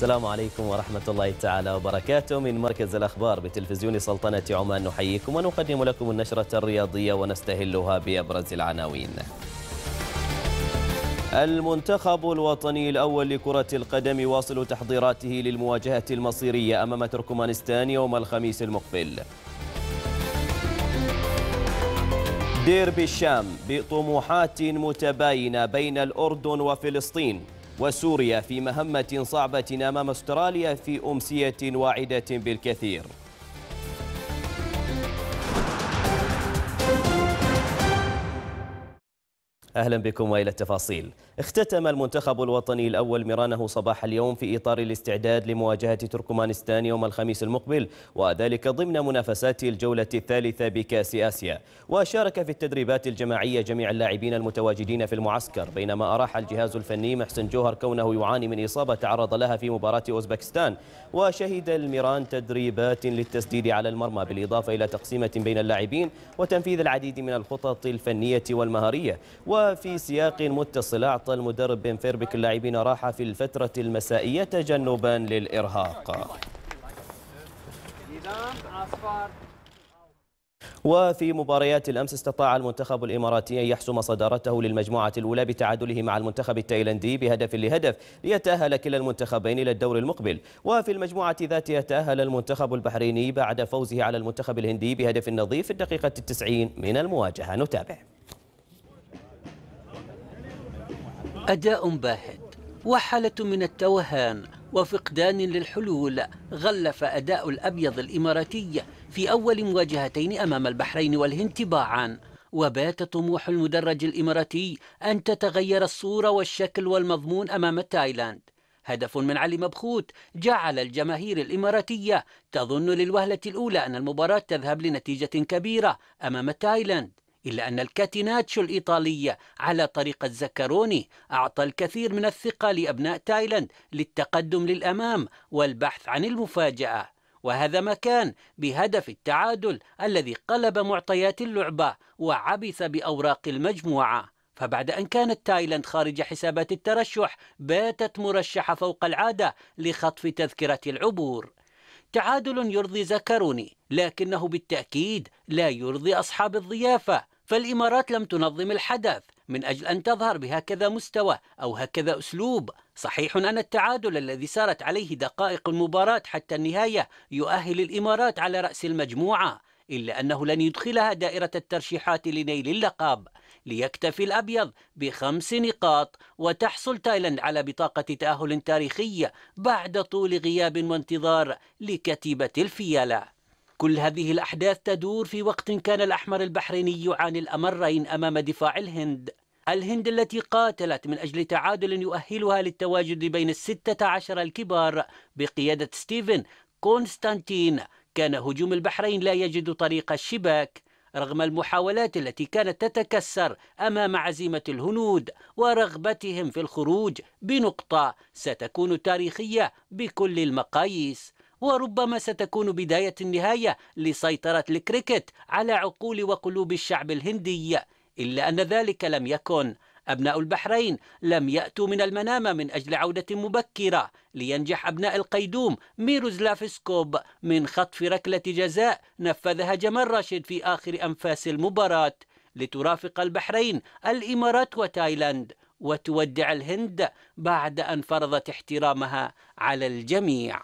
السلام عليكم ورحمة الله تعالى وبركاته من مركز الأخبار بتلفزيون سلطنة عمان نحييكم ونقدم لكم النشرة الرياضية ونستهلها بأبرز العناوين المنتخب الوطني الأول لكرة القدم واصل تحضيراته للمواجهة المصيرية أمام تركمانستان يوم الخميس المقبل ديربي الشام بطموحات متباينة بين الأردن وفلسطين وسوريا في مهمة صعبة أمام استراليا في أمسية واعدة بالكثير أهلا بكم وإلى التفاصيل اختتم المنتخب الوطني الأول مرانه صباح اليوم في إطار الاستعداد لمواجهة تركمانستان يوم الخميس المقبل وذلك ضمن منافسات الجولة الثالثة بكأس آسيا وشارك في التدريبات الجماعية جميع اللاعبين المتواجدين في المعسكر بينما أراح الجهاز الفني محسن جوهر كونه يعاني من إصابة تعرض لها في مباراة أوزبكستان وشهد الميران تدريبات للتسديد على المرمى بالإضافة إلى تقسيمة بين اللاعبين وتنفيذ العديد من الخطط الفنية والمهارية و وفي سياق متصل أعطى المدرب بن فيربك اللاعبين راحة في الفترة المسائية تجنبا للإرهاق وفي مباريات الأمس استطاع المنتخب الإماراتي أن يحسم صدارته للمجموعة الأولى بتعادله مع المنتخب التايلندي بهدف لهدف ليتأهل كلا المنتخبين إلى الدور المقبل وفي المجموعة ذاتها تأهل المنتخب البحريني بعد فوزه على المنتخب الهندي بهدف نظيف في الدقيقة التسعين من المواجهة نتابع أداء باهت وحالة من التوهان وفقدان للحلول غلف أداء الأبيض الإماراتي في أول مواجهتين أمام البحرين والهند تباعاً وبات طموح المدرج الإماراتي أن تتغير الصورة والشكل والمضمون أمام تايلاند هدف من علي مبخوت جعل الجماهير الإماراتية تظن للوهلة الأولى أن المباراة تذهب لنتيجة كبيرة أمام تايلاند إلا أن الكاتيناتشو الإيطالية على طريقة زكروني أعطى الكثير من الثقة لأبناء تايلاند للتقدم للأمام والبحث عن المفاجأة وهذا ما كان بهدف التعادل الذي قلب معطيات اللعبة وعبث بأوراق المجموعة فبعد أن كانت تايلاند خارج حسابات الترشح باتت مرشحة فوق العادة لخطف تذكرة العبور تعادل يرضي زكروني لكنه بالتأكيد لا يرضي أصحاب الضيافة فالإمارات لم تنظم الحدث من أجل أن تظهر بهكذا مستوى أو هكذا أسلوب صحيح أن التعادل الذي سارت عليه دقائق المباراة حتى النهاية يؤهل الإمارات على رأس المجموعة إلا أنه لن يدخلها دائرة الترشيحات لنيل اللقب ليكتفي الأبيض بخمس نقاط وتحصل تايلاند على بطاقة تأهل تاريخية بعد طول غياب وانتظار لكتيبة الفيالة كل هذه الأحداث تدور في وقت كان الأحمر البحريني عن الأمرين أمام دفاع الهند الهند التي قاتلت من أجل تعادل يؤهلها للتواجد بين الستة عشر الكبار بقيادة ستيفن كونستانتين كان هجوم البحرين لا يجد طريق الشباك رغم المحاولات التي كانت تتكسر امام عزيمه الهنود ورغبتهم في الخروج بنقطه ستكون تاريخيه بكل المقاييس وربما ستكون بدايه النهايه لسيطره الكريكت على عقول وقلوب الشعب الهندي الا ان ذلك لم يكن أبناء البحرين لم يأتوا من المنام من أجل عودة مبكرة لينجح أبناء القيدوم ميروز لافسكوب من خطف ركلة جزاء نفذها جمال راشد في آخر أنفاس المباراة لترافق البحرين الإمارات وتايلاند وتودع الهند بعد أن فرضت احترامها على الجميع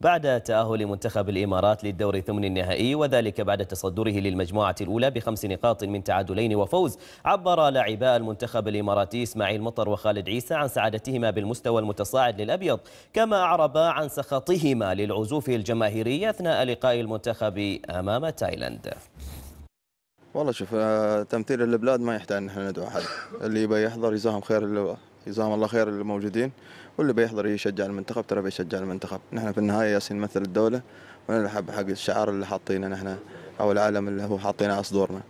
بعد تأهل منتخب الإمارات للدور الثمن النهائي وذلك بعد تصدره للمجموعة الأولى بخمس نقاط من تعادلين وفوز عبر لاعبا المنتخب الإماراتي إسماعيل مطر وخالد عيسى عن سعادتهما بالمستوى المتصاعد للأبيض كما أعربا عن سخطهما للعزوف الجماهيري أثناء لقاء المنتخب أمام تايلاند والله شوف آه، تمثيل البلاد ما يحتاج ان احنا ندعو احد اللي يبي يحضر جزاهم خير اللي جزاهم الله خير الموجودين واللي بيحضر يشجع المنتخب ترى بيشجع المنتخب نحن في النهايه ياسين نمثل الدوله ونلعب حق الشعار اللي حاطينه نحن او العالم اللي هو حاطينه على صدورنا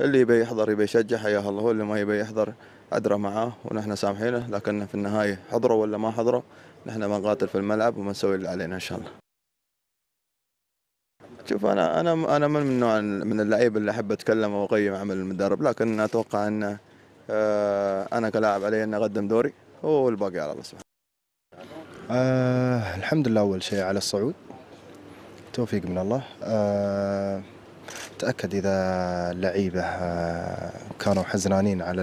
اللي يبي يحضر يبي يشجع حياه الله واللي ما يبي يحضر ادرى معاه ونحن سامحينه لكن في النهايه حضروا ولا ما حضروا نحن بنقاتل في الملعب وبنسوي اللي علينا ان شاء الله شوف انا انا انا من النوع من اللعيبه اللي احب اتكلم واقيم عمل المدرب لكن اتوقع انه آه، انا كلاعب علي اني اقدم دوري والباقي على الله سبحانه آه الحمد لله اول شيء على الصعود توفيق من الله آه تاكد اذا اللعيبه آه كانوا حزنانين على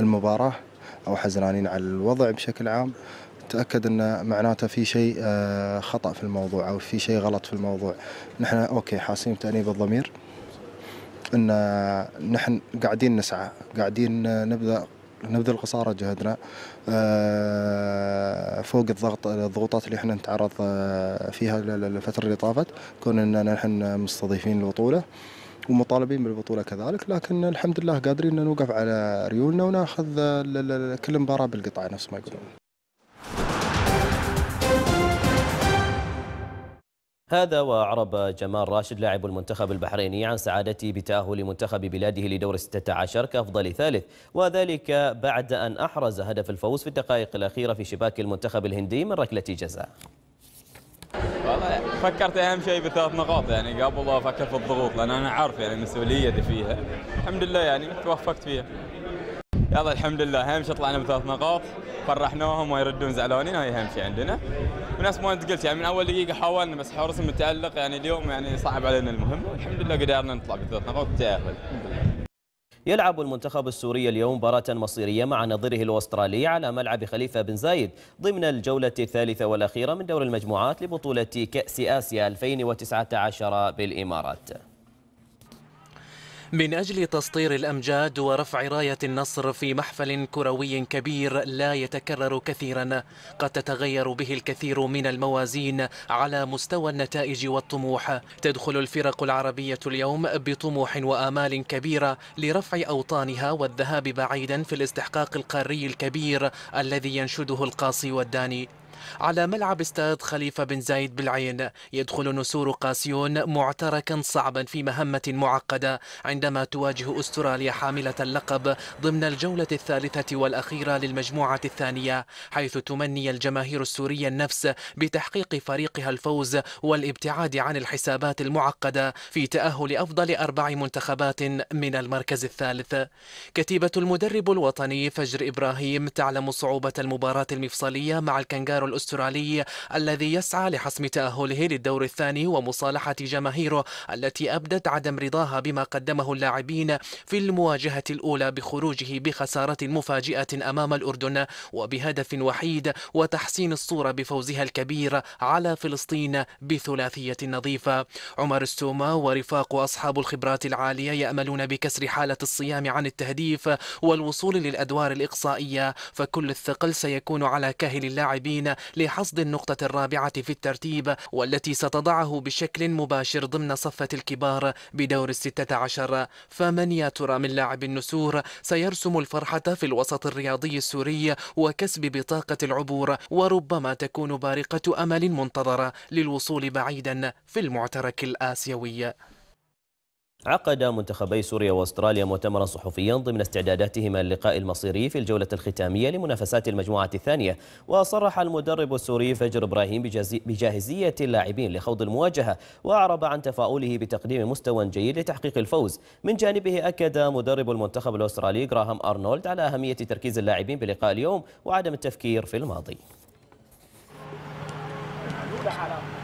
المباراه او حزنانين على الوضع بشكل عام تاكد ان معناته في شيء آه خطا في الموضوع او في شيء غلط في الموضوع نحن اوكي حاسين تانيب الضمير ان نحن قاعدين نسعى قاعدين نبذل نبذل قصارى جهدنا آه، فوق الضغط الضغوطات اللي احنا نتعرض آه، فيها الفتره اللي طافت كون اننا نحن مستضيفين البطوله ومطالبين بالبطوله كذلك لكن الحمد لله قادرين نوقف على ريولنا وناخذ آه، كل مباراه بالقطعه نفس ما يقولون هذا وأعرب جمال راشد لاعب المنتخب البحريني عن سعادته بتأهل منتخب بلاده لدور 16 كأفضل ثالث وذلك بعد أن أحرز هدف الفوز في الدقائق الأخيرة في شباك المنتخب الهندي من ركلة جزاء والله فكرت اهم شيء بثلاث نقاط يعني قبل افكر في الضغوط لان انا عارف يعني مسؤوليتي فيها الحمد لله يعني توفقت فيها يلا الحمد لله اهم شيء طلعنا بثلاث نقاط فرحناهم ويردون زعلانين هاي اهم شيء عندنا نفس ما انت قلت يعني من اول دقيقه حاولنا بس حارس متالق يعني اليوم يعني صعب علينا المهمه والحمد لله قدرنا نطلع بثلاث نقاط تاهل يلعب المنتخب السوري اليوم مباراة مصيرية مع نظيره الأسترالي على ملعب خليفة بن زايد ضمن الجولة الثالثة والأخيرة من دور المجموعات لبطولة كأس آسيا 2019 بالإمارات من أجل تسطير الأمجاد ورفع راية النصر في محفل كروي كبير لا يتكرر كثيرا قد تتغير به الكثير من الموازين على مستوى النتائج والطموح تدخل الفرق العربية اليوم بطموح وآمال كبيرة لرفع أوطانها والذهاب بعيدا في الاستحقاق القاري الكبير الذي ينشده القاصي والداني على ملعب استاد خليفة بن زايد بالعين يدخل نسور قاسيون معتركا صعبا في مهمة معقدة عندما تواجه أستراليا حاملة اللقب ضمن الجولة الثالثة والأخيرة للمجموعة الثانية حيث تمني الجماهير السورية النفس بتحقيق فريقها الفوز والابتعاد عن الحسابات المعقدة في تأهل أفضل أربع منتخبات من المركز الثالث كتيبة المدرب الوطني فجر إبراهيم تعلم صعوبة المباراة المفصلية مع الكنغارو الأسترالي الذي يسعى لحسم تأهله للدور الثاني ومصالحة جماهيره التي أبدت عدم رضاها بما قدمه اللاعبين في المواجهة الأولى بخروجه بخسارة مفاجئة أمام الأردن وبهدف وحيد وتحسين الصورة بفوزها الكبير على فلسطين بثلاثية نظيفة عمر السومة ورفاق أصحاب الخبرات العالية يأملون بكسر حالة الصيام عن التهديف والوصول للأدوار الإقصائية فكل الثقل سيكون على كاهل اللاعبين لحصد النقطة الرابعة في الترتيب والتي ستضعه بشكل مباشر ضمن صفة الكبار بدور الستة عشر فمن يا ترى من لاعب النسور سيرسم الفرحة في الوسط الرياضي السوري وكسب بطاقة العبور وربما تكون بارقة أمل منتظرة للوصول بعيدا في المعترك الآسيوي عقد منتخبي سوريا واستراليا مؤتمرا صحفيا ضمن استعداداتهما للقاء المصيري في الجوله الختاميه لمنافسات المجموعه الثانيه وصرح المدرب السوري فجر ابراهيم بجاهزيه اللاعبين لخوض المواجهه واعرب عن تفاؤله بتقديم مستوى جيد لتحقيق الفوز من جانبه اكد مدرب المنتخب الاسترالي جراهام ارنولد على اهميه تركيز اللاعبين بلقاء اليوم وعدم التفكير في الماضي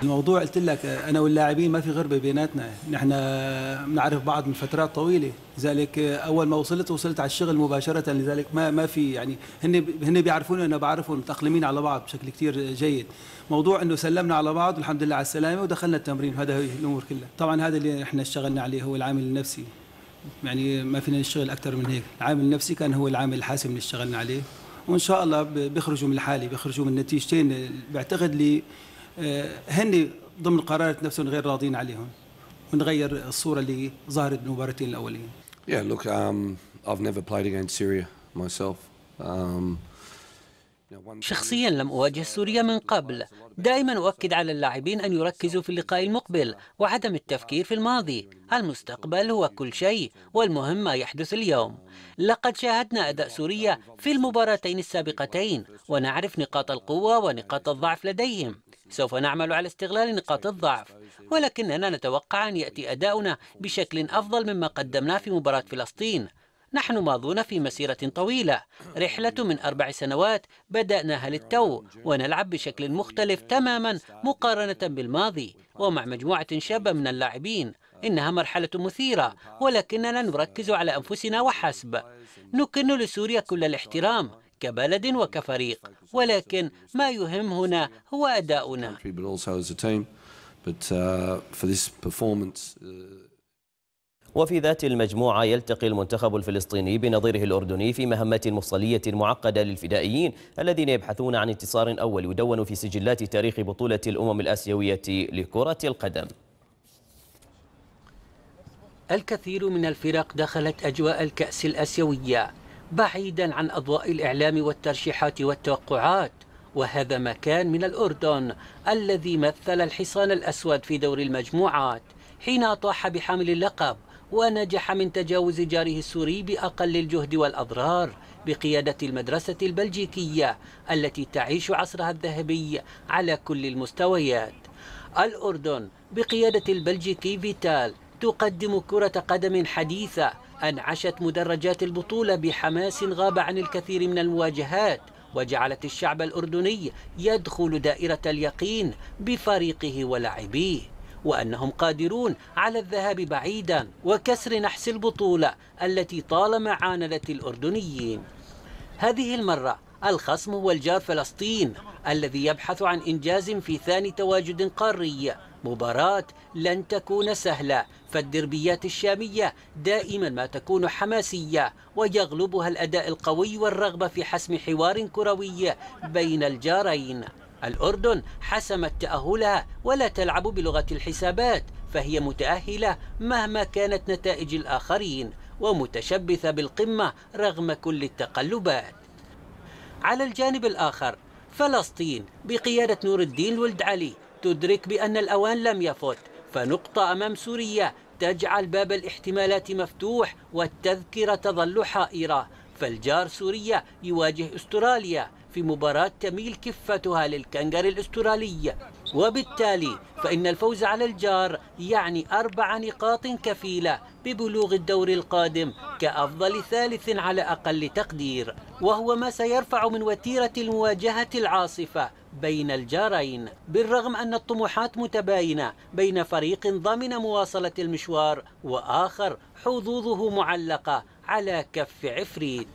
الموضوع قلت لك انا واللاعبين ما في غربه بيناتنا نحن بنعرف بعض من فترات طويله لذلك اول ما وصلت وصلت على الشغل مباشره لذلك ما ما في يعني هن هن بيعرفوني انا بعرفهم متاقلمين على بعض بشكل كثير جيد موضوع انه سلمنا على بعض والحمد لله على السلامه ودخلنا التمرين هذا هي الامور كلها طبعا هذا اللي نحن اشتغلنا عليه هو العامل النفسي يعني ما فينا نشتغل اكثر من هيك العامل النفسي كان هو العامل الحاسم اللي اشتغلنا عليه وان شاء الله بيخرجوا من الحاله بيخرجوا من نتيجتين بعتقد لي آه، هن ضمن قرارات نفسهم غير راضين عليهم ونغير الصورة اللي ظهرت بالمباراتين الأولين Yeah, look, um, I've never played against Syria myself. Um, شخصيا لم أواجه سوريا من قبل دائما أؤكد على اللاعبين أن يركزوا في اللقاء المقبل وعدم التفكير في الماضي المستقبل هو كل شيء والمهم ما يحدث اليوم لقد شاهدنا أداء سوريا في المباراتين السابقتين ونعرف نقاط القوة ونقاط الضعف لديهم سوف نعمل على استغلال نقاط الضعف ولكننا نتوقع أن يأتي أداؤنا بشكل أفضل مما قدمناه في مباراة فلسطين نحن ماضون في مسيرة طويلة رحلة من أربع سنوات بدأناها للتو ونلعب بشكل مختلف تماما مقارنة بالماضي ومع مجموعة شابة من اللاعبين إنها مرحلة مثيرة ولكننا نركز على أنفسنا وحسب نكن لسوريا كل الاحترام كبلد وكفريق ولكن ما يهم هنا هو أداؤنا uh, uh, وفي ذات المجموعة يلتقي المنتخب الفلسطيني بنظيره الأردني في مهمة مفصلية معقدة للفدائيين الذين يبحثون عن انتصار أول يدون في سجلات تاريخ بطولة الأمم الآسيوية لكرة القدم الكثير من الفرق دخلت أجواء الكأس الآسيوية بعيدا عن أضواء الإعلام والترشيحات والتوقعات وهذا ما كان من الأردن الذي مثل الحصان الأسود في دور المجموعات حين طاح بحمل اللقب ونجح من تجاوز جاره السوري بأقل الجهد والأضرار بقيادة المدرسة البلجيكية التي تعيش عصرها الذهبي على كل المستويات الأردن بقيادة البلجيكي فيتال تقدم كرة قدم حديثة أنعشت مدرجات البطولة بحماس غاب عن الكثير من المواجهات وجعلت الشعب الأردني يدخل دائرة اليقين بفريقه ولاعبيه وأنهم قادرون على الذهاب بعيدا وكسر نحس البطولة التي طالما عاندت الأردنيين هذه المرة الخصم هو الجار فلسطين الذي يبحث عن إنجاز في ثاني تواجد قاري مباراة لن تكون سهلة فالدربيات الشامية دائما ما تكون حماسية ويغلبها الأداء القوي والرغبة في حسم حوار كروي بين الجارين الأردن حسمت تأهلها ولا تلعب بلغة الحسابات فهي متأهلة مهما كانت نتائج الآخرين ومتشبثة بالقمة رغم كل التقلبات على الجانب الآخر فلسطين بقيادة نور الدين ولد علي تدرك بأن الأوان لم يفت فنقطة أمام سوريا تجعل باب الاحتمالات مفتوح والتذكرة تظل حائرة فالجار سوريا يواجه استراليا في مباراة تميل كفتها للكنغر الاسترالي وبالتالي فإن الفوز على الجار يعني أربع نقاط كفيلة ببلوغ الدور القادم كأفضل ثالث على أقل تقدير وهو ما سيرفع من وتيرة المواجهة العاصفة بين الجارين بالرغم أن الطموحات متباينة بين فريق ضمن مواصلة المشوار وآخر حظوظه معلقة على كف عفريت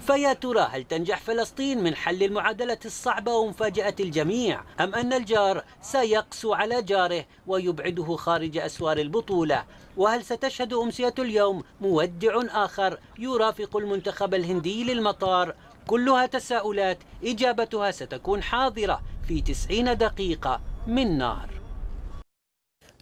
فيا ترى هل تنجح فلسطين من حل المعادلة الصعبة ومفاجأة الجميع أم أن الجار سيقسو على جاره ويبعده خارج أسوار البطولة وهل ستشهد أمسية اليوم مودع آخر يرافق المنتخب الهندي للمطار كلها تساؤلات إجابتها ستكون حاضرة في 90 دقيقة من نار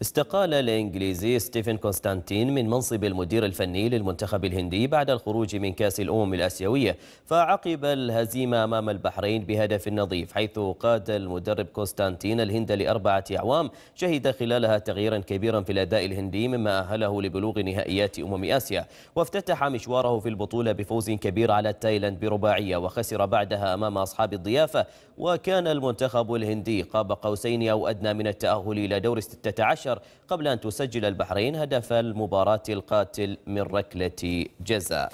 استقال الإنجليزي ستيفن كونستانتين من منصب المدير الفني للمنتخب الهندي بعد الخروج من كأس الأمم الآسيوية فعقب الهزيمة أمام البحرين بهدف نظيف حيث قاد المدرب كونستانتين الهند لأربعة أعوام شهد خلالها تغييرا كبيرا في الأداء الهندي مما أهله لبلوغ نهائيات أمم آسيا وافتتح مشواره في البطولة بفوز كبير على تايلاند برباعية وخسر بعدها أمام أصحاب الضيافة وكان المنتخب الهندي قاب قوسين أو أدنى من التأهل إلى دور 16 عشر قبل أن تسجل البحرين هدف المباراة القاتل من ركلة جزاء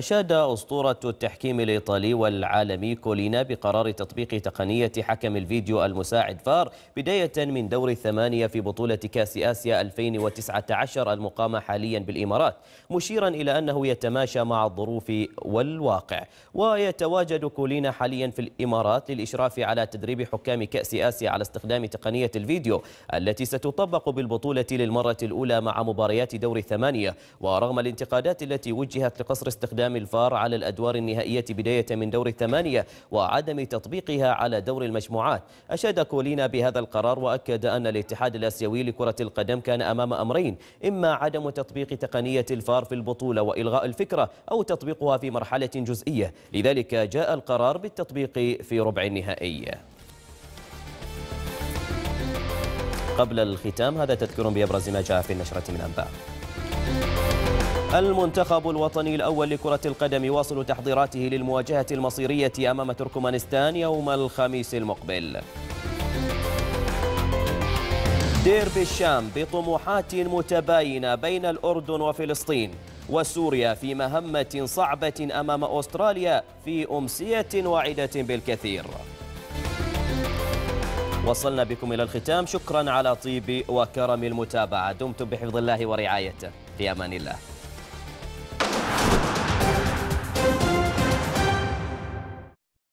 أشاد أسطورة التحكيم الإيطالي والعالمي كولينا بقرار تطبيق تقنية حكم الفيديو المساعد فار بداية من دور الثمانية في بطولة كأس آسيا 2019 المقامة حاليا بالإمارات مشيرا إلى أنه يتماشى مع الظروف والواقع ويتواجد كولينا حاليا في الإمارات للإشراف على تدريب حكام كأس آسيا على استخدام تقنية الفيديو التي ستطبق بالبطولة للمرة الأولى مع مباريات دور الثمانية ورغم الانتقادات التي وجهت لقصر استخدام استخدام الفار على الأدوار النهائية بداية من دور الثمانية وعدم تطبيقها على دور المجموعات أشاد كولينا بهذا القرار وأكد أن الاتحاد الأسيوي لكرة القدم كان أمام أمرين إما عدم تطبيق تقنية الفار في البطولة وإلغاء الفكرة أو تطبيقها في مرحلة جزئية لذلك جاء القرار بالتطبيق في ربع النهائي قبل الختام هذا تذكر بأبرز ما جاء في النشرة من أنباء المنتخب الوطني الأول لكرة القدم يواصل تحضيراته للمواجهة المصيرية أمام تركمانستان يوم الخميس المقبل ديربي الشام بطموحات متباينة بين الأردن وفلسطين وسوريا في مهمة صعبة أمام أستراليا في أمسية واعدة بالكثير وصلنا بكم إلى الختام شكرا على طيب وكرم المتابعة دمتم بحفظ الله ورعايته في أمان الله